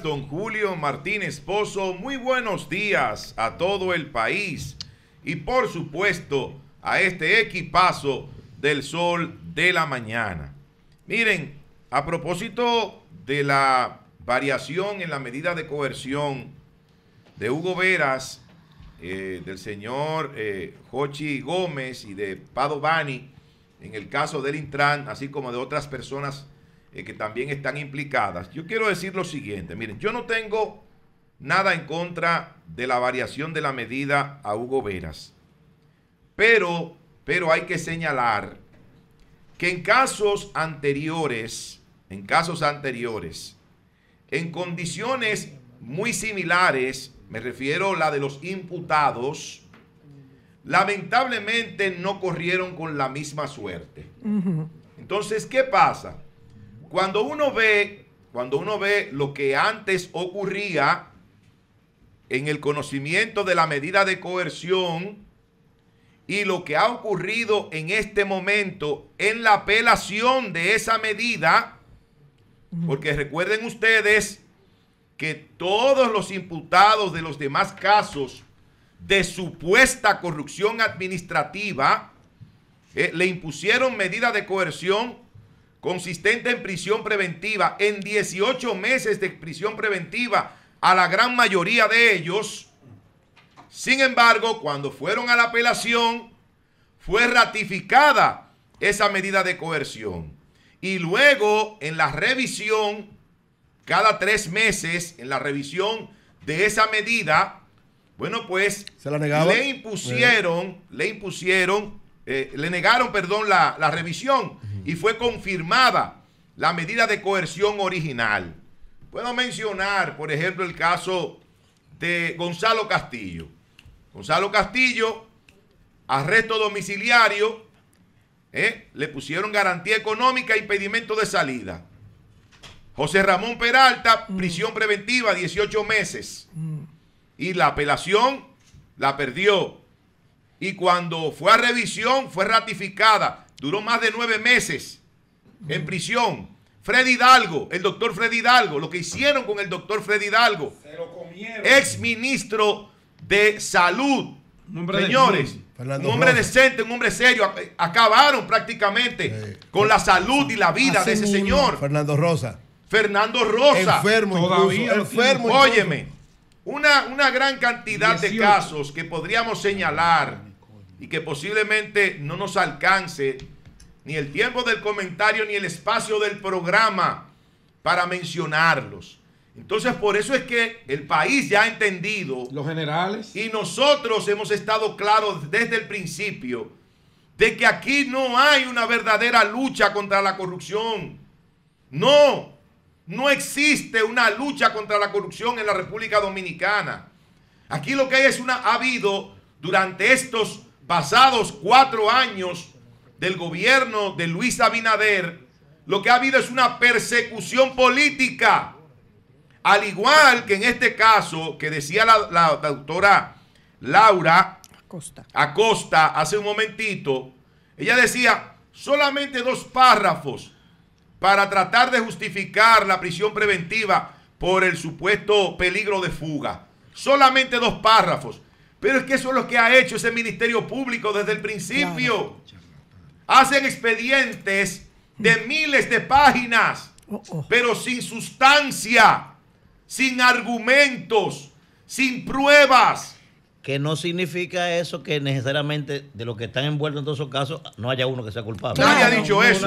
don Julio Martínez Pozo. Muy buenos días a todo el país y por supuesto a este equipazo del sol de la mañana. Miren, a propósito de la variación en la medida de coerción de Hugo Veras, eh, del señor eh, Jochi Gómez y de Padovani, en el caso del Intran, así como de otras personas eh, que también están implicadas. Yo quiero decir lo siguiente, miren, yo no tengo nada en contra de la variación de la medida a Hugo Veras, pero, pero hay que señalar que en casos anteriores, en casos anteriores, en condiciones muy similares, me refiero a la de los imputados, lamentablemente no corrieron con la misma suerte. Entonces, ¿qué pasa? Cuando uno ve, cuando uno ve lo que antes ocurría en el conocimiento de la medida de coerción y lo que ha ocurrido en este momento en la apelación de esa medida, porque recuerden ustedes que todos los imputados de los demás casos de supuesta corrupción administrativa eh, le impusieron medida de coerción consistente en prisión preventiva, en 18 meses de prisión preventiva a la gran mayoría de ellos. Sin embargo, cuando fueron a la apelación, fue ratificada esa medida de coerción. Y luego, en la revisión, cada tres meses, en la revisión de esa medida, bueno, pues ¿Se le impusieron, le impusieron, eh, le negaron, perdón, la revisión y fue confirmada la medida de coerción original. Puedo mencionar, por ejemplo, el caso de Gonzalo Castillo. Gonzalo Castillo, arresto domiciliario, ¿eh? le pusieron garantía económica y impedimento de salida. José Ramón Peralta, mm. prisión preventiva, 18 meses. Mm. Y la apelación la perdió. Y cuando fue a revisión, fue ratificada duró más de nueve meses en prisión. Freddy Hidalgo, el doctor Freddy Hidalgo, lo que hicieron con el doctor Freddy Hidalgo, Se lo comieron. ex ministro de salud, señores, un hombre decente, un hombre serio, acabaron prácticamente con la salud y la vida de ese señor. Fernando Rosa. Fernando Rosa. Enfermo, todavía. enfermo. Óyeme, una, una gran cantidad de casos que podríamos señalar y que posiblemente no nos alcance ni el tiempo del comentario ni el espacio del programa para mencionarlos. Entonces, por eso es que el país ya ha entendido. Los generales. Y nosotros hemos estado claros desde el principio de que aquí no hay una verdadera lucha contra la corrupción. No, no existe una lucha contra la corrupción en la República Dominicana. Aquí lo que hay es una, ha habido durante estos pasados cuatro años del gobierno de Luis Abinader, lo que ha habido es una persecución política. Al igual que en este caso que decía la, doctora Laura Acosta hace un momentito, ella decía solamente dos párrafos para tratar de justificar la prisión preventiva por el supuesto peligro de fuga. Solamente dos párrafos. Pero es que eso es lo que ha hecho ese ministerio público desde el principio. Hacen expedientes de miles de páginas, oh, oh. pero sin sustancia, sin argumentos, sin pruebas, que no significa eso que necesariamente de los que están envueltos en todos esos casos no haya uno que sea culpable. nadie ha dicho eso.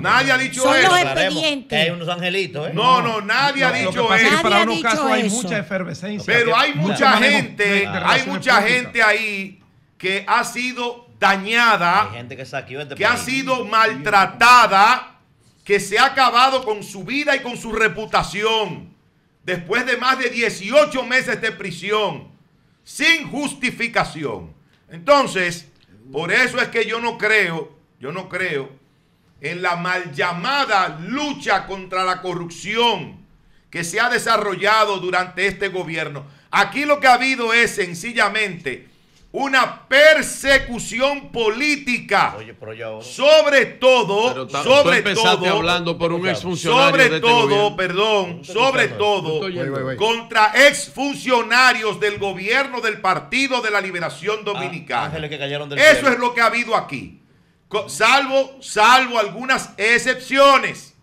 Nadie, ha dicho Son eso. Los expedientes. Hay unos angelitos. ¿eh? No, no, nadie ha dicho eso. para unos casos hay mucha efervescencia. Pero hay mucha gente, hay mucha gente ahí que ha sido dañada, gente que, este que ha sido maltratada, que se ha acabado con su vida y con su reputación después de más de 18 meses de prisión sin justificación. Entonces, por eso es que yo no creo, yo no creo en la mal llamada lucha contra la corrupción que se ha desarrollado durante este gobierno. Aquí lo que ha habido es sencillamente una persecución política. sobre todo, sobre todo hablando por un sobre este todo, perdón, sobre todo contra exfuncionarios del gobierno del Partido de la Liberación ah, Dominicana. Eso es lo que ha habido aquí. Salvo salvo algunas excepciones.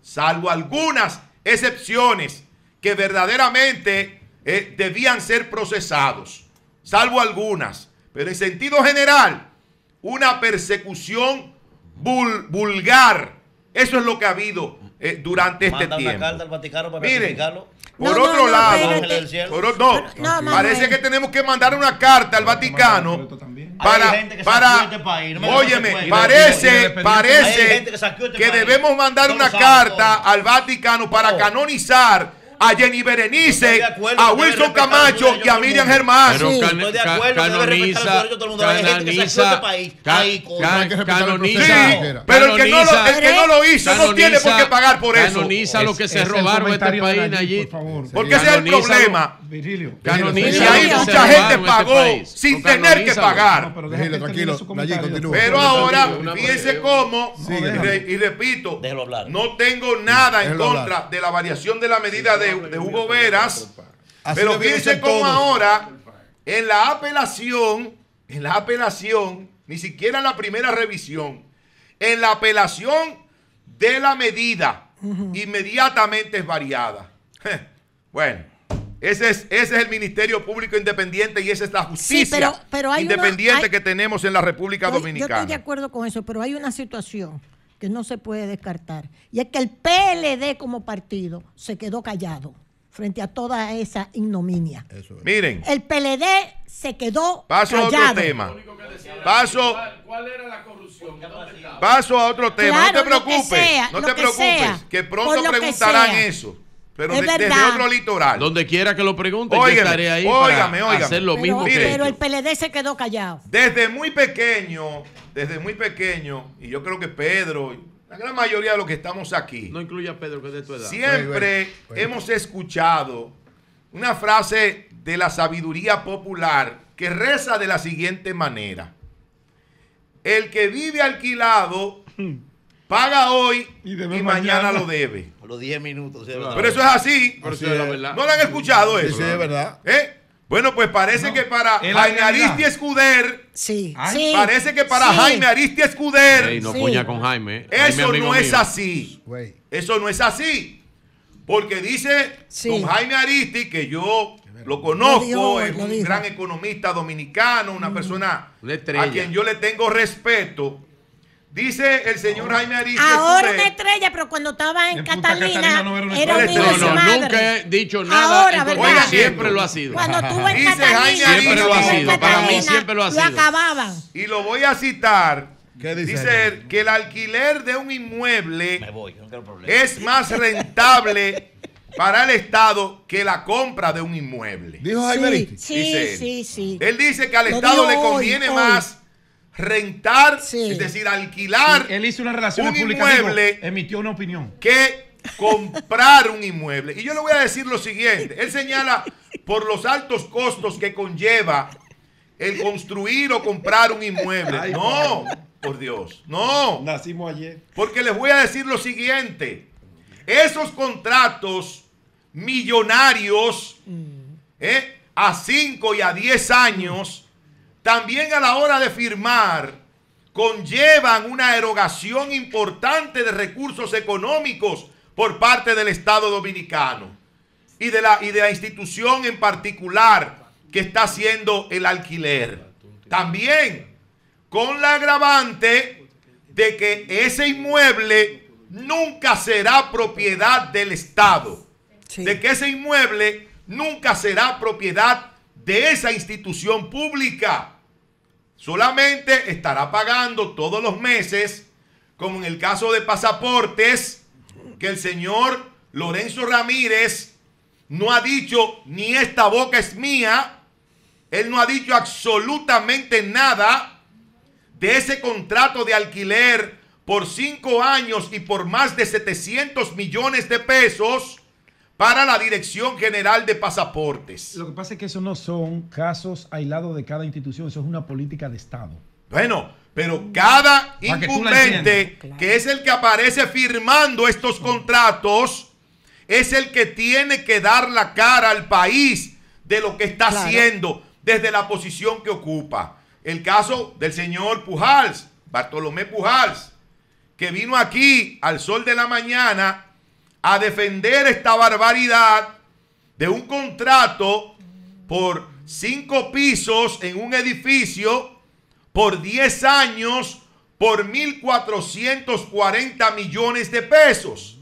Salvo algunas excepciones que verdaderamente eh, debían ser procesados salvo algunas, pero en sentido general, una persecución vulgar. Eso es lo que ha habido eh, durante este tiempo. Carta por otro lado, parece que tenemos que mandar una carta al Vaticano para, para, este óyeme, parece, parece que este debemos mandar una carta al Vaticano para canonizar a Jenny Berenice, a Wilson Camacho y a Miriam Germán. Pero canoniza, canoniza, canoniza. Pero el que, no lo, el que no lo hizo no tiene por qué pagar por eso. Canoniza lo que se robaron este país, allí, Por favor. Porque ese es el problema. Canoniza. Y ahí mucha gente este pagó sin tener que pagar. Tranquilo, Pero ahora, fíjense cómo, y repito, no tengo nada en contra de la variación de la medida de de, Hugo Veras. Pero fíjense como ahora, en la apelación, en la apelación, ni siquiera en la primera revisión, en la apelación de la medida, inmediatamente es variada. Bueno. Ese es, ese es el Ministerio Público Independiente y esa es la justicia independiente que tenemos en la República Dominicana. Yo estoy de acuerdo con eso, pero hay una situación que no se puede descartar, y es que el PLD como partido se quedó callado frente a toda esa ignominia. Miren. El PLD se quedó Paso a otro tema. Paso. Paso a otro tema. no te preocupes. no te preocupes. que pronto preguntarán eso. Pero desde otro litoral. Donde quiera que lo pregunte, yo estaré ahí para hacer lo pero, mismo Pero el PLD se quedó callado. Desde muy pequeño, desde muy pequeño, y yo creo que Pedro, la gran mayoría de los que estamos aquí. No incluye a Pedro, que de tu edad. Siempre hemos escuchado una frase de la sabiduría popular que reza de la siguiente manera. El que vive alquilado hmm. Paga hoy y, mañana, lo debe. Por los 10 minutos. Pero eso es así. No lo han escuchado eso. Sí, es verdad. ¿Eh? Bueno, pues parece que para Jaime Aristi Escuder. Sí, Parece que para Jaime Aristi Escuder. no con Jaime. Eh. Eso no es así. Eso no es así. Porque dice don Jaime Aristi, que yo lo conozco, es un gran economista dominicano, una mm. persona a quien yo le tengo respeto Dice el señor Jaime Aristides. Ahora una estrella, pero cuando estaba en, Catalina, no era, una era nunca he dicho nada. Ahora, en siempre lo ha sido. Cuando tuve en Dice Catalina, siempre lo ha sido. Para mí siempre lo ha sido. Lo acababan. Y lo voy a citar. ¿Qué dice? dice él, que el alquiler de un inmueble es más rentable para el Estado que la compra de un inmueble. Dijo Jaime sí, Sí, sí, sí, Él dice que al Estado le conviene más rentar, es decir, alquilar. Él una relación un inmueble, emitió una opinión. Que comprar un inmueble. Y yo le voy a decir lo siguiente. Él señala por los altos costos que conlleva el construir o comprar un inmueble. no, por Dios, no. Nacimos ayer. Porque les voy a decir lo siguiente. Esos contratos millonarios mm. eh, a 5 y a 10 años también a la hora de firmar, conllevan una erogación importante de recursos económicos por parte del Estado Dominicano y de la, de la institución en particular que está haciendo el alquiler. También con la agravante de que ese inmueble nunca será propiedad del Estado, de que ese inmueble nunca será propiedad de esa institución pública Solamente estará pagando todos los meses, como en el caso de pasaportes, que el señor Lorenzo Ramírez no ha dicho ni esta boca es mía, él no ha dicho absolutamente nada de ese contrato de alquiler por cinco años y por más de 700 millones de pesos para la Dirección General de Pasaportes. Lo que pasa es que eso no son casos aislados de cada institución, eso es una política de Estado. Bueno, pero cada incumbente que, es el que aparece firmando estos contratos es el que tiene que dar la cara al país de lo que está haciendo desde la posición que ocupa. El caso del señor Pujals, Bartolomé Pujals, que vino aquí al sol de la mañana a defender esta barbaridad de un contrato por cinco pisos en un edificio por 10 años por 1.440 millones de pesos,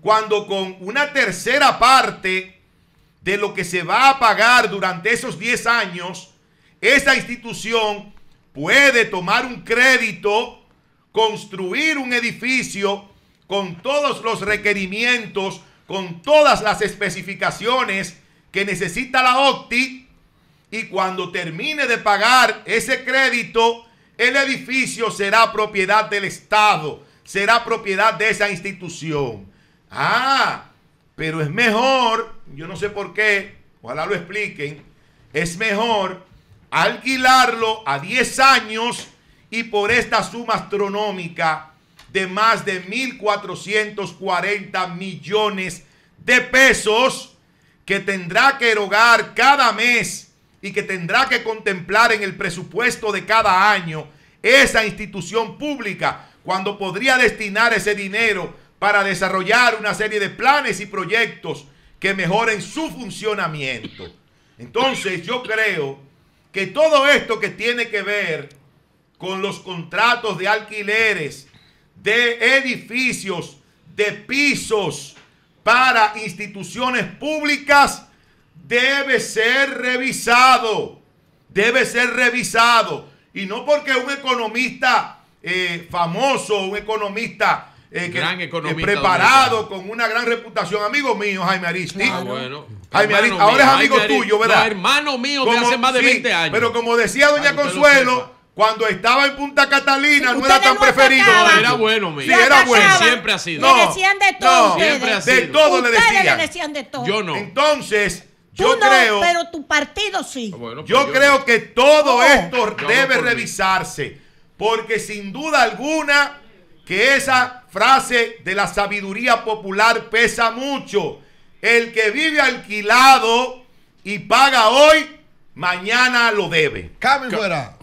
cuando con una tercera parte de lo que se va a pagar durante esos 10 años, esa institución puede tomar un crédito, construir un edificio, con todos los requerimientos, con todas las especificaciones que necesita la OCTI y cuando termine de pagar ese crédito, el edificio será propiedad del Estado, será propiedad de esa institución. Ah, pero es mejor, yo no sé por qué, ojalá lo expliquen, es mejor alquilarlo a 10 años y por esta suma astronómica de más de 1.440 millones de pesos que tendrá que erogar cada mes y que tendrá que contemplar en el presupuesto de cada año esa institución pública cuando podría destinar ese dinero para desarrollar una serie de planes y proyectos que mejoren su funcionamiento. Entonces yo creo que todo esto que tiene que ver con los contratos de alquileres de edificios, de pisos para instituciones públicas debe ser revisado. Debe ser revisado. Y no porque un economista eh, famoso, un economista eh, que, preparado con una gran reputación. Amigo mío, Jaime Aristi. Ah, Jaime ahora es amigo tuyo, ¿verdad? hermano mío hace más de 20 años. Pero como decía doña Consuelo, cuando estaba en Punta Catalina no era tan preferido. era bueno, mira. Sí, era bueno. Siempre ha sido. No, decían de todo. De todo le decían. Yo no. Entonces, yo creo. Pero tu partido sí. Ah, yo, creo que todo oh. esto debe revisarse. Porque sin duda alguna que esa frase de la sabiduría popular pesa mucho. El que vive alquilado y paga hoy, mañana lo debe. Cami fuera.